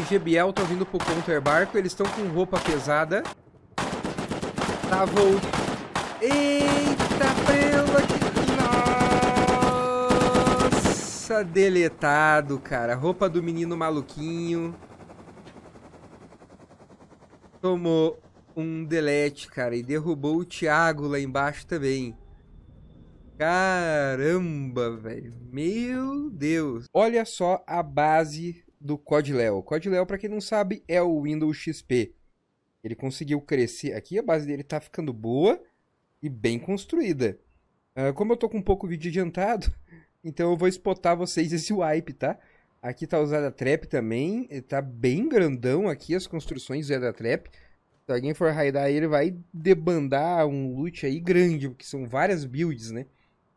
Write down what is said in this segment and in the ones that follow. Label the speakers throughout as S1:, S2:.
S1: e Gebiel estão tá vindo pro contra-barco. Eles estão com roupa pesada. Tá voltando. Eita, prela que... Nossa, deletado, cara. Roupa do menino maluquinho. Tomou um delete, cara. E derrubou o Thiago lá embaixo também. Caramba, velho. Meu Deus. Olha só a base do Cod Leo. Cod para quem não sabe, é o Windows XP. Ele conseguiu crescer aqui, a base dele tá ficando boa e bem construída. Uh, como eu tô com um pouco vídeo adiantado, então eu vou spotar vocês esse wipe, tá? Aqui tá usada trap também, tá bem grandão aqui as construções da trap. Se alguém for raidar ele, vai debandar um loot aí grande, porque são várias builds, né?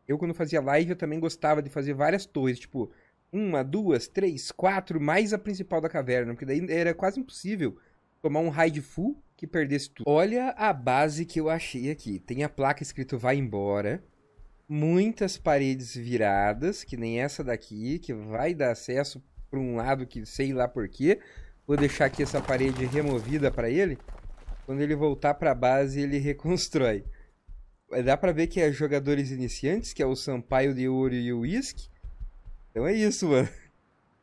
S1: Eu quando fazia live, eu também gostava de fazer várias torres, tipo uma, duas, três, quatro, mais a principal da caverna, porque daí era quase impossível tomar um raid full que perdesse tudo. Olha a base que eu achei aqui. Tem a placa escrito vai embora, muitas paredes viradas, que nem essa daqui, que vai dar acesso para um lado que sei lá porquê. Vou deixar aqui essa parede removida para ele. Quando ele voltar para a base, ele reconstrói. Dá para ver que é jogadores iniciantes, que é o Sampaio de Ouro e o Whisky. Então é isso, mano.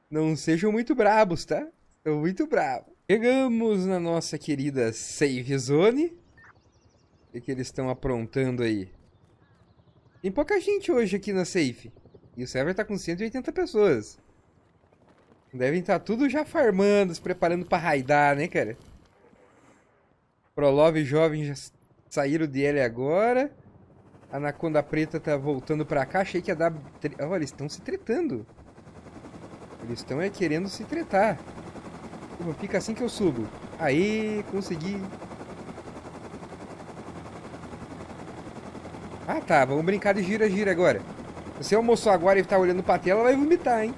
S1: Não sejam muito brabos, tá? Estou muito bravo. Chegamos na nossa querida save zone. O que, que eles estão aprontando aí? Tem pouca gente hoje aqui na safe. E o server tá com 180 pessoas. Devem estar tá tudo já farmando, se preparando pra raidar, né, cara? Prolove jovens já saíram de L agora. Anaconda Preta tá voltando pra cá. Achei que ia dar. Olha, eles estão se tretando. Eles estão é querendo se tretar. Ufa, fica assim que eu subo. Aí, consegui. Ah tá, vamos brincar de gira-gira agora. Se você almoçou agora e tá olhando pra tela, vai vomitar, hein?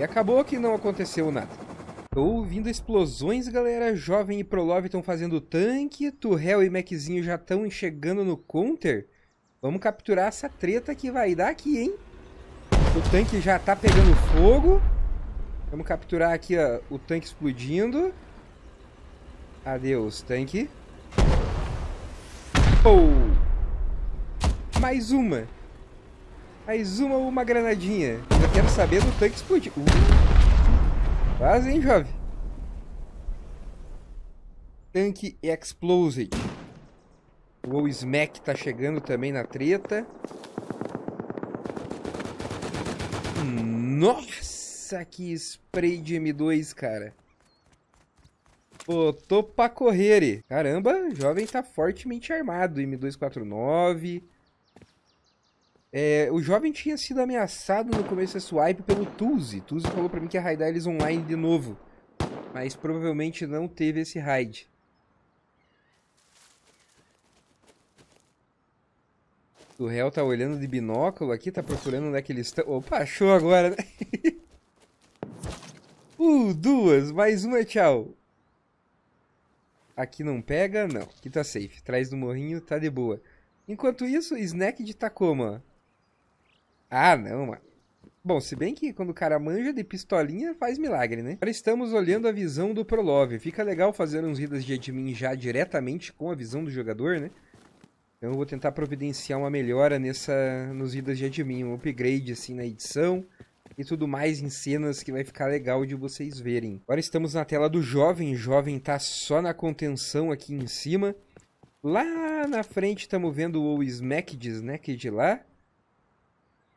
S1: E acabou que não aconteceu nada. Tô ouvindo explosões, galera. Jovem e Prolove estão fazendo tanque. Turrel e Maczinho já estão chegando no counter. Vamos capturar essa treta que vai dar aqui, hein? O tanque já tá pegando fogo. Vamos capturar aqui ó, o tanque explodindo. Adeus, tanque. Oh! Mais uma. Mais uma, uma granadinha. Eu quero saber do tanque explodir. Uh. Quase, hein, jovem? Tanque Explosive. O Smack tá chegando também na treta. Nossa, que spray de M2, cara. tô pra correr. Caramba, jovem tá fortemente armado. M249. É, o jovem tinha sido ameaçado no começo da swipe pelo Tuzi. Tuzi falou para mim que ia raidar eles online de novo. Mas provavelmente não teve esse raid. O réu tá olhando de binóculo aqui, tá procurando onde é que eles estão. Opa, achou agora, né? uh, duas, mais uma, tchau. Aqui não pega, não. Aqui tá safe. Atrás do morrinho tá de boa. Enquanto isso, snack de Tacoma. Ah, não, mano. Bom, se bem que quando o cara manja de pistolinha, faz milagre, né? Agora estamos olhando a visão do Prolove. Fica legal fazer uns idas de admin já diretamente com a visão do jogador, né? Então eu vou tentar providenciar uma melhora nessa, nos idas de admin, um upgrade assim na edição e tudo mais em cenas que vai ficar legal de vocês verem. Agora estamos na tela do jovem, o jovem tá só na contenção aqui em cima. Lá na frente estamos vendo o né, que é de lá.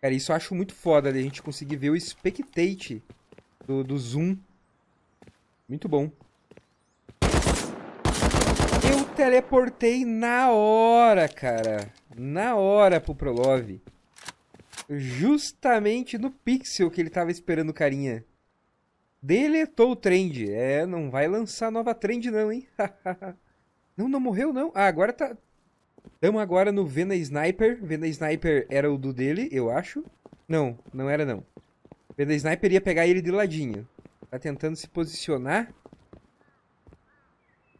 S1: Cara, isso eu acho muito foda de a gente conseguir ver o spectate do, do zoom. Muito bom. Eu teleportei na hora, cara. Na hora pro Prolove. Justamente no pixel que ele tava esperando carinha. Deletou o trend. É, não vai lançar nova trend não, hein? não, não morreu não. Ah, agora tá, Estamos agora no Vena Sniper. Vena Sniper era o do dele, eu acho. Não, não era não. Vena Sniper ia pegar ele de ladinho. Tá tentando se posicionar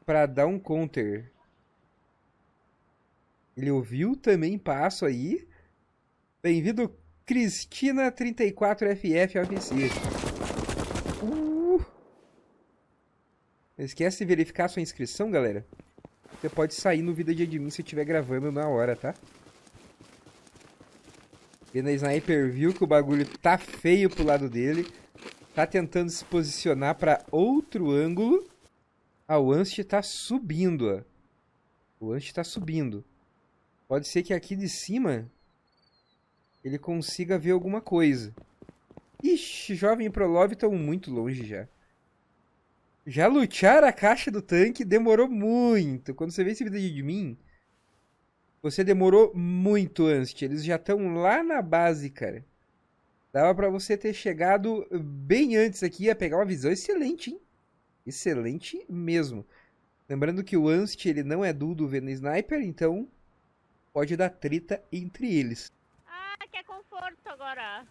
S1: para dar um counter. Ele ouviu também passo aí. Bem-vindo, Cristina34FF AVC. Uh! Esquece de verificar sua inscrição, galera. Você pode sair no Vida de Admin se estiver gravando na hora, tá? E na Sniper viu que o bagulho tá feio pro lado dele. Tá tentando se posicionar para outro ângulo. Ah, o tá subindo, ó. O Anst tá subindo. Pode ser que aqui de cima ele consiga ver alguma coisa. Ixi, jovem e Prolov estão muito longe já. Já lutear a caixa do tanque demorou muito. Quando você vê esse vídeo de mim, você demorou muito antes. Eles já estão lá na base, cara. Dava para você ter chegado bem antes aqui, a pegar uma visão excelente, hein? Excelente mesmo. Lembrando que o Anst, ele não é duo do Sniper, então pode dar treta entre eles. Ah, quer é conforto agora.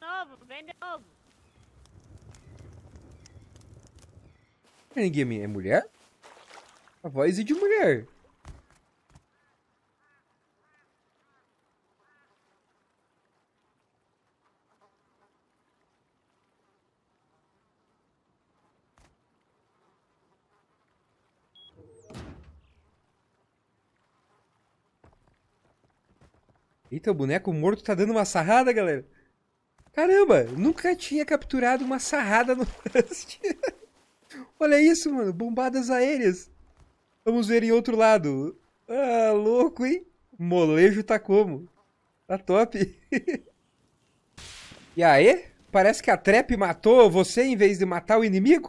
S1: Novo, vem de novo. ninguém é mulher? A voz é de mulher. Eita, o boneco morto tá dando uma sarrada, galera. Caramba, nunca tinha capturado uma sarrada no Rust. Olha isso, mano. Bombadas aéreas. Vamos ver em outro lado. Ah, louco, hein? Molejo tá como? Tá top. e aí? Parece que a trap matou você em vez de matar o inimigo?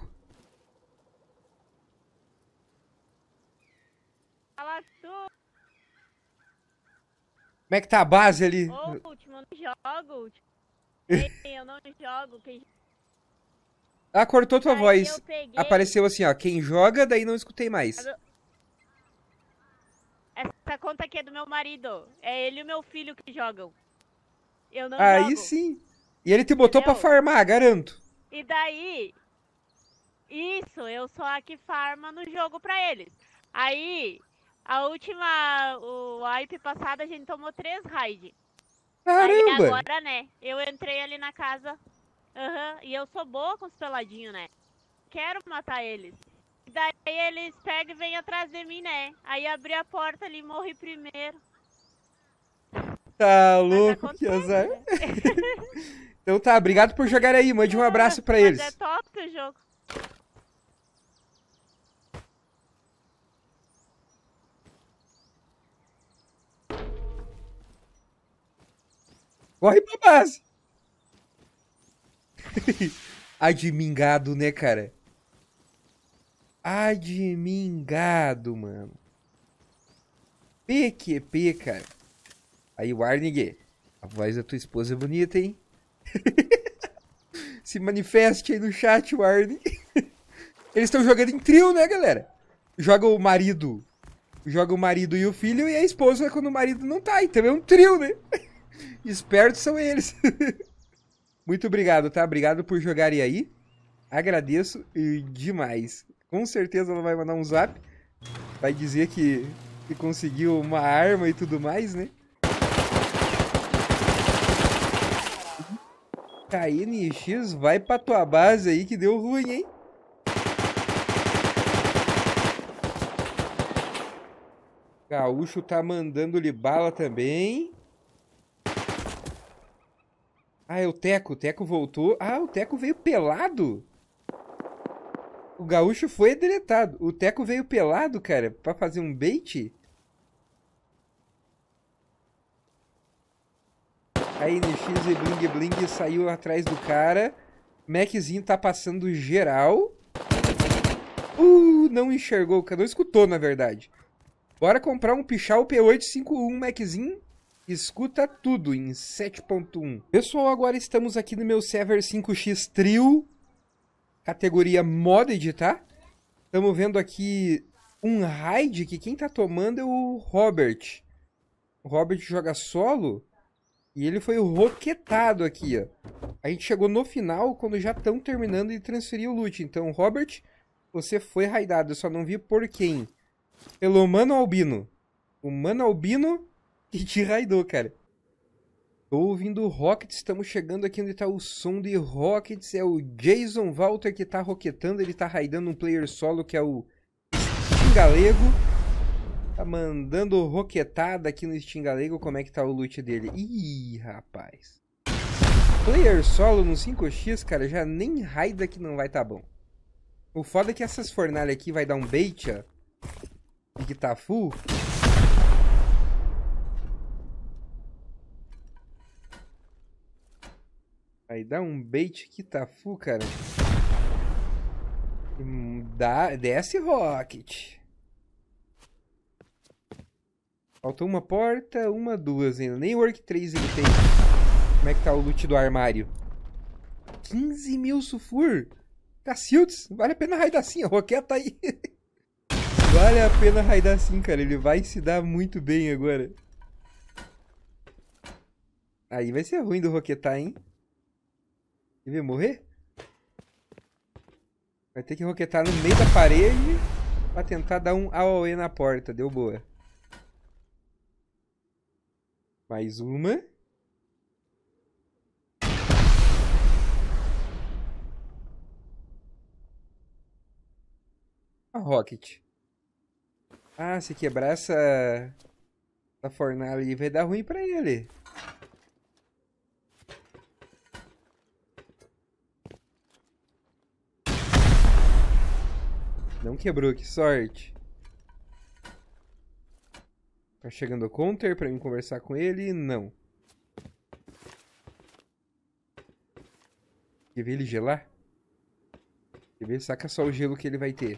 S1: Como é que tá a base ali? Oh, eu não jogo. Eu não jogo. Quem ah, cortou tua aí voz. Peguei... Apareceu assim, ó. Quem joga, daí não escutei mais. Essa conta aqui é do meu marido. É ele e o meu filho que jogam. Eu não Aí jogo. sim. E ele te botou Entendeu? pra farmar, garanto. E daí... Isso, eu sou a que farma no jogo pra eles. Aí, a última... O hype passado, a gente tomou três raids. Caramba! Aí, agora, né? Eu entrei ali na casa Aham, uhum, e eu sou boa com os peladinhos, né? Quero matar eles. Daí eles pegam e vêm atrás de mim, né? Aí abri a porta ali e morri primeiro. Tá louco, que azar. Né? então tá, obrigado por jogar aí. Mande um abraço pra eles. é top o jogo. Corre pra base. Admingado, né, cara? Admingado, mano. PQP, cara. Aí, Warning, a voz da tua esposa é bonita, hein? Se manifeste aí no chat, Warning. Eles estão jogando em trio, né, galera? Joga o marido. Joga o marido e o filho e a esposa quando o marido não tá. Então é um trio, né? Espertos são eles. Muito obrigado, tá? Obrigado por jogarem aí. Agradeço e demais. Com certeza ela vai mandar um zap. Vai dizer que, que conseguiu uma arma e tudo mais, né? KNX, vai pra tua base aí que deu ruim, hein? Gaúcho tá mandando-lhe bala também. Ah, é o Teco. O Teco voltou. Ah, o Teco veio pelado. O gaúcho foi deletado. O Teco veio pelado, cara, pra fazer um bait. A NX e Bling Bling saiu atrás do cara. Maczinho tá passando geral. Uh, não enxergou, não escutou, na verdade. Bora comprar um Pichal P851 Maczinho. Escuta tudo em 7.1. Pessoal, agora estamos aqui no meu server 5x trio, categoria modded, tá? Estamos vendo aqui um raid que quem tá tomando é o Robert. O Robert joga solo e ele foi roquetado aqui, ó. A gente chegou no final quando já estão terminando de transferir o loot. Então, Robert, você foi raidado, eu só não vi por quem. Pelo Mano Albino. O Mano Albino e de Raidou, cara. Tô ouvindo Rockets, estamos chegando aqui onde está o som de Rockets. É o Jason Walter que está roquetando, ele está raidando um player solo que é o Steam Galego. Tá mandando roquetada aqui no Steam Galego, como é que tá o loot dele? Ih, rapaz. Player solo no 5x, cara, já nem raida que não vai tá bom. O foda é que essas fornalhas aqui vai dar um bait, ó. E que tá full. Aí dá um bait que tá full, cara. Dá, desce rocket. Faltou uma porta, uma, duas ainda. Nem Work 3 ele tem. Como é que tá o loot do armário? 15 mil sulfur. Cacildes, tá vale a pena raidar sim, a roqueta tá aí. vale a pena raidar sim, cara. Ele vai se dar muito bem agora. Aí vai ser ruim do roquetar, hein? Ele vai morrer? Vai ter que roquetar no meio da parede pra tentar dar um AOE na porta. Deu boa. Mais uma. A Rocket. Ah, se quebrar essa... essa fornalha ali vai dar ruim pra ele. Não quebrou, que sorte. Tá chegando o counter pra mim conversar com ele? Não. Quer ver ele gelar? Quer ver? Saca só o gelo que ele vai ter.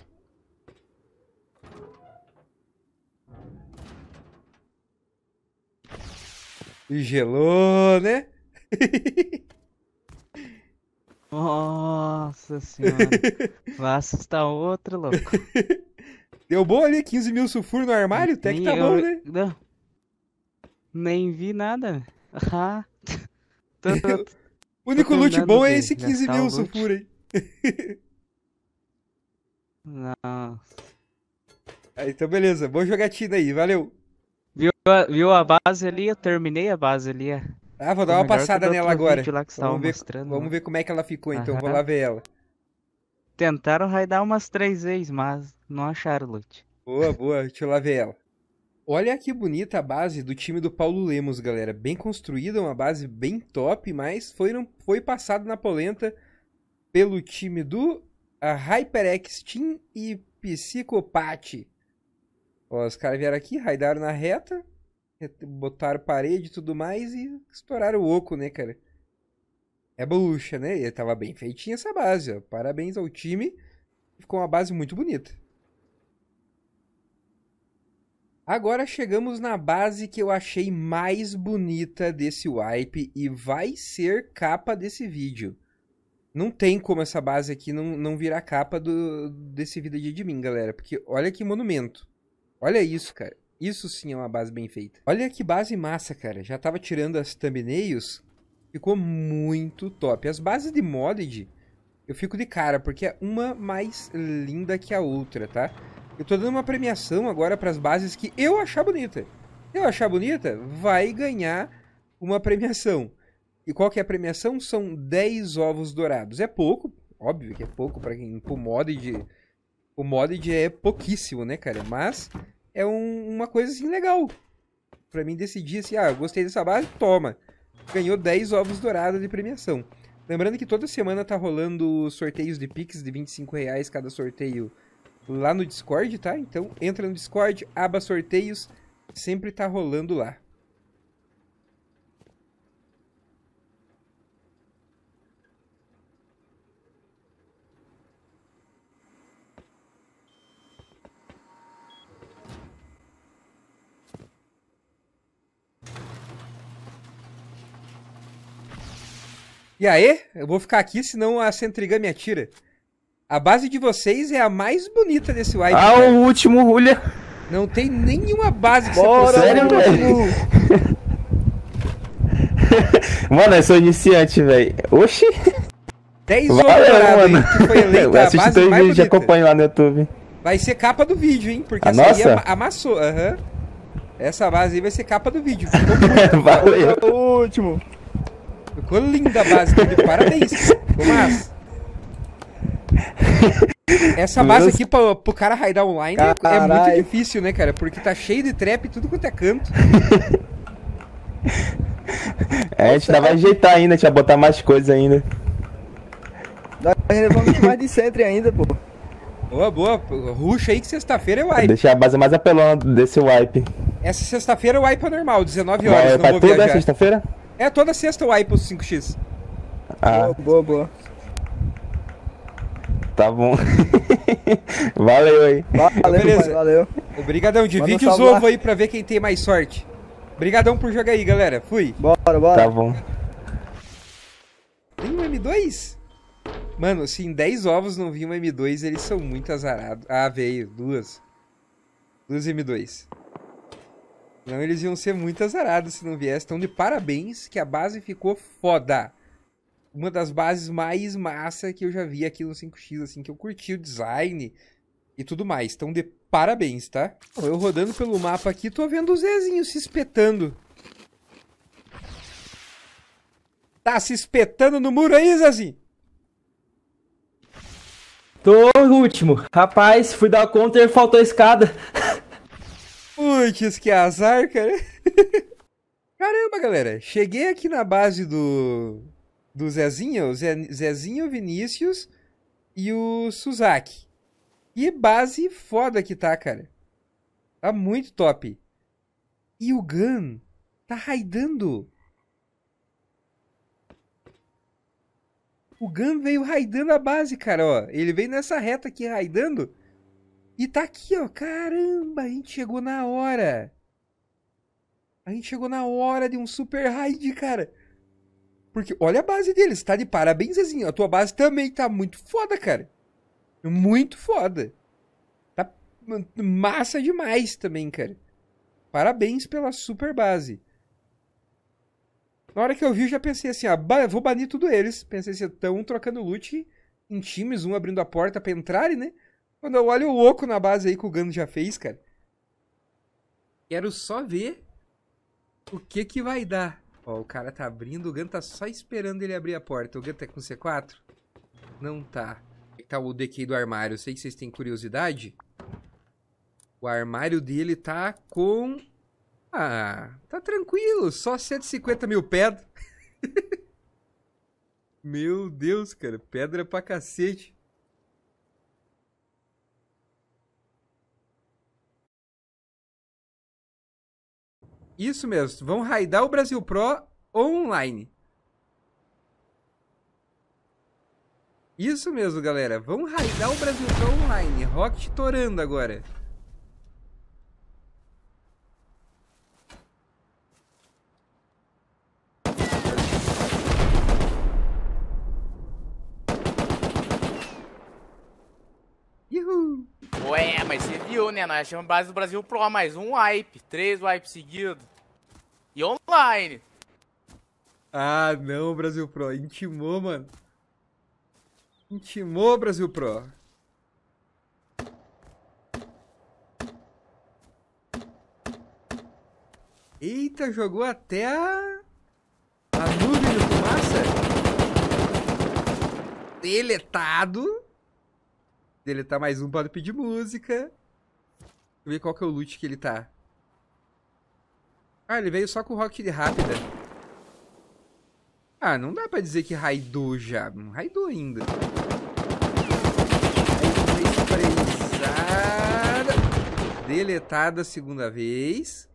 S1: E gelou, né? Nossa senhora. Vai assustar outro, louco. Deu bom ali, 15 mil sulfuro no armário? Até que tá eu... bom, né? Não. Nem vi nada. Ah. tô, tô, tô, o único loot bom é esse 15 tá mil sulfuro aí. Nossa. Aí, então beleza, boa jogatina aí, valeu. Viu, viu a base ali? Eu terminei a base ali. É. Ah, vou dar uma passada nela agora. Vamos ver, vamos ver como é que ela ficou, então. Aham. Vou lá ver ela. Tentaram raidar umas três vezes, mas não acharam loot. Boa, boa. Deixa eu lá ver ela. Olha que bonita a base do time do Paulo Lemos, galera. Bem construída, uma base bem top, mas foi, não, foi passado na polenta pelo time do HyperX Team e Psicopate. Ó, os caras vieram aqui, raidaram na reta, botaram parede e tudo mais e estouraram o oco, né, cara? É bolucha, né? E tava bem feitinha essa base, ó. Parabéns ao time. Ficou uma base muito bonita. Agora chegamos na base que eu achei mais bonita desse wipe e vai ser capa desse vídeo. Não tem como essa base aqui não, não virar capa do, desse vídeo de mim, galera. Porque olha que monumento. Olha isso, cara. Isso sim é uma base bem feita. Olha que base massa, cara. Já tava tirando as thumbnails. Ficou muito top. As bases de modded, eu fico de cara, porque é uma mais linda que a outra, tá? Eu tô dando uma premiação agora para as bases que eu achar bonita. Eu achar bonita, vai ganhar uma premiação. E qual que é a premiação? São 10 ovos dourados. É pouco, óbvio que é pouco para quem pro modded. O modded é pouquíssimo, né, cara? Mas é um, uma coisa assim legal. Pra mim decidir assim, ah, gostei dessa base, toma. Ganhou 10 ovos dourados de premiação. Lembrando que toda semana tá rolando sorteios de Pix de 25 reais cada sorteio lá no Discord, tá? Então entra no Discord, aba sorteios, sempre tá rolando lá. E aí, eu vou ficar aqui, senão a Centrigan me atira. A base de vocês é a mais bonita desse wide. Ah, o último, Julia. Não tem nenhuma base que Bora, você Sério, velho? mano, eu sou iniciante, velho. Oxi. 10 horas, mano. Aí, que foi eu assisti dois vídeos e acompanho lá no YouTube. Vai ser capa do vídeo, hein? Porque a ah, essa nossa? aí amassou. Aham. Uhum. Essa base aí vai ser capa do vídeo.
S2: Valeu. É
S1: o último. Ficou linda a base dele. Parabéns. Tomás.
S2: Essa base aqui pra, pro cara raidar online Carai. É, é muito difícil,
S1: né, cara? Porque tá cheio de trap e tudo quanto é canto. É, a gente ainda vai ajeitar ainda, a gente botar mais coisas ainda. Nós levamos mais de centro ainda, pô. Boa, boa. Ruxa aí que sexta-feira é wipe. Deixar a base mais apelona desse wipe. Essa sexta-feira o é wipe é normal, 19 horas. Vai, não vai vou tudo né, sexta-feira? É toda sexta o iPod 5X. Ah. Boa, boa, boa. Tá bom. valeu aí. Valeu, Beleza. valeu. Obrigadão, divide os ovos aí pra ver quem tem mais sorte. Obrigadão por jogar aí, galera. Fui. Bora, bora. Tá bom. Tem um M2? Mano, se em 10 ovos não vi um M2, eles são muito azarados. Ah, veio. Duas. Duas M2. Não, eles iam ser muito azarados se não viessem. Então, de parabéns que a base ficou foda. Uma das bases mais massa que eu já vi aqui no 5X, assim, que eu curti o design e tudo mais. Então, de parabéns, tá? eu rodando pelo mapa aqui, tô vendo o Zezinho se espetando. Tá se espetando no muro aí, Zezinho? Tô no último. Rapaz, fui dar conta counter, faltou a escada. Putz, que azar, cara. Caramba, galera. Cheguei aqui na base do, do Zezinho, Ze, Zezinho Vinícius e o Suzaki. E base foda que tá, cara. Tá muito top. E o Gun tá raidando. O Gun veio raidando a base, cara, ó. Ele veio nessa reta aqui raidando. E tá aqui, ó. Caramba, a gente chegou na hora. A gente chegou na hora de um super raid, cara. Porque olha a base deles, tá de parabéns, Zezinho. Assim. A tua base também tá muito foda, cara. Muito foda. Tá massa demais também, cara. Parabéns pela super base. Na hora que eu vi, já pensei assim, ah, vou banir tudo eles. Pensei assim, estão trocando loot em times, um abrindo a porta para entrarem, né? Quando eu olho o louco na base aí que o Gano já fez, cara. Quero só ver o que que vai dar. Ó, o cara tá abrindo, o Gano tá só esperando ele abrir a porta. O Gano tá com C4? Não tá. É tá o DK do armário. sei que vocês têm curiosidade. O armário dele tá com... Ah, tá tranquilo. Só 150 mil pedras. Meu Deus, cara. Pedra pra cacete. Isso mesmo, vão raidar o Brasil Pro online. Isso mesmo, galera. Vão raidar o Brasil Pro online. Rocket torando agora. Uhul. Ué, mas você viu, né? Nós achamos base do Brasil Pro, mais um wipe, três wipes seguidos. E online. Ah, não, Brasil Pro. Intimou, mano. Intimou, Brasil Pro. Eita, jogou até a... A nuvem do fumaça. Deletado. Deletar tá mais um para pedir música. Ver qual que é o loot que ele tá. Ah, ele veio só com rock rápida. Ah, não dá pra dizer que raidou já. Não raidou ainda. Deletada a segunda vez.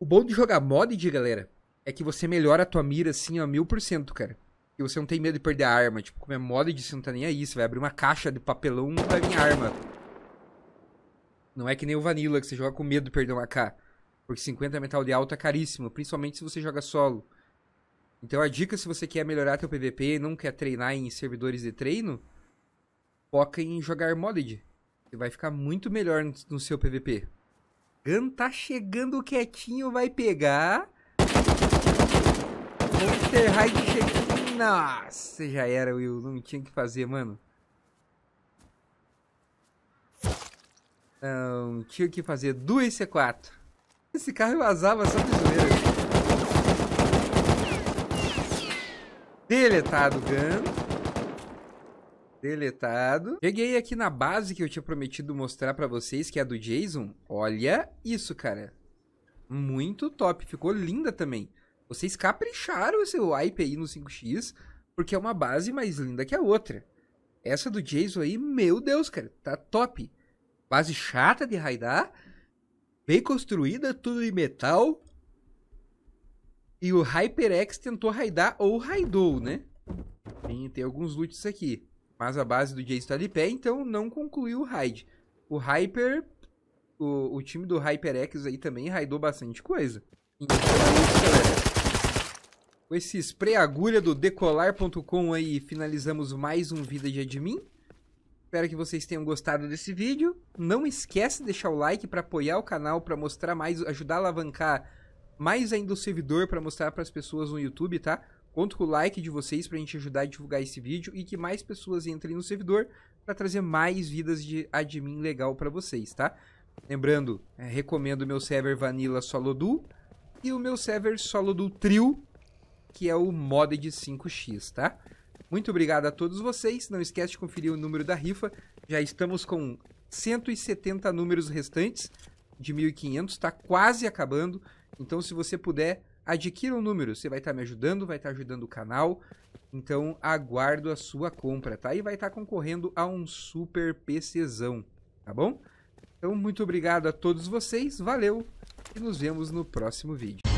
S1: O bom de jogar mod, galera, é que você melhora a tua mira assim, ó, mil por cento, cara. E você não tem medo de perder a arma. Tipo, como é moda de você não tá nem aí. Você vai abrir uma caixa de papelão vai vir arma. Não é que nem o Vanilla, que você joga com medo de perder um AK. Porque 50 metal de alta é caríssimo, principalmente se você joga solo. Então a dica se você quer melhorar teu PVP e não quer treinar em servidores de treino, foca em jogar modded. Você vai ficar muito melhor no seu PVP. Gun tá chegando quietinho, vai pegar. Monster Hide chegando. Nossa, já era, Will. Não tinha que fazer, mano. Não, tinha que fazer duas C4. Esse carro vazava só de zoeira. Deletado o gun. Deletado. Cheguei aqui na base que eu tinha prometido mostrar pra vocês, que é a do Jason. Olha isso, cara. Muito top. Ficou linda também. Vocês capricharam esse seu aí no 5x, porque é uma base mais linda que a outra. Essa do Jason aí, meu Deus, cara, tá top. Base chata de raidar, bem construída, tudo em metal. E o HyperX tentou raidar ou raidou, né? Tem, tem alguns loots aqui. Mas a base do Jason tá de pé, então não concluiu o raid. O Hyper o, o, time do HyperX aí também raidou bastante coisa. Então é isso, galera. Com esse spray agulha do decolar.com aí, finalizamos mais um Vida de Admin. Espero que vocês tenham gostado desse vídeo. Não esquece de deixar o like para apoiar o canal, para mostrar mais, ajudar a alavancar mais ainda o servidor para mostrar para as pessoas no YouTube, tá? Conto com o like de vocês para a gente ajudar a divulgar esse vídeo e que mais pessoas entrem no servidor para trazer mais vidas de admin legal para vocês, tá? Lembrando, é, recomendo o meu server Vanilla Solo Duo e o meu server Solo Duo Trio, que é o Modded 5X, tá? Muito obrigado a todos vocês. Não esquece de conferir o número da rifa. Já estamos com 170 números restantes de 1.500. Está quase acabando. Então, se você puder, adquira o um número. Você vai estar tá me ajudando, vai estar tá ajudando o canal. Então, aguardo a sua compra, tá? E vai estar tá concorrendo a um super PCzão, tá bom? Então, muito obrigado a todos vocês. Valeu e nos vemos no próximo vídeo.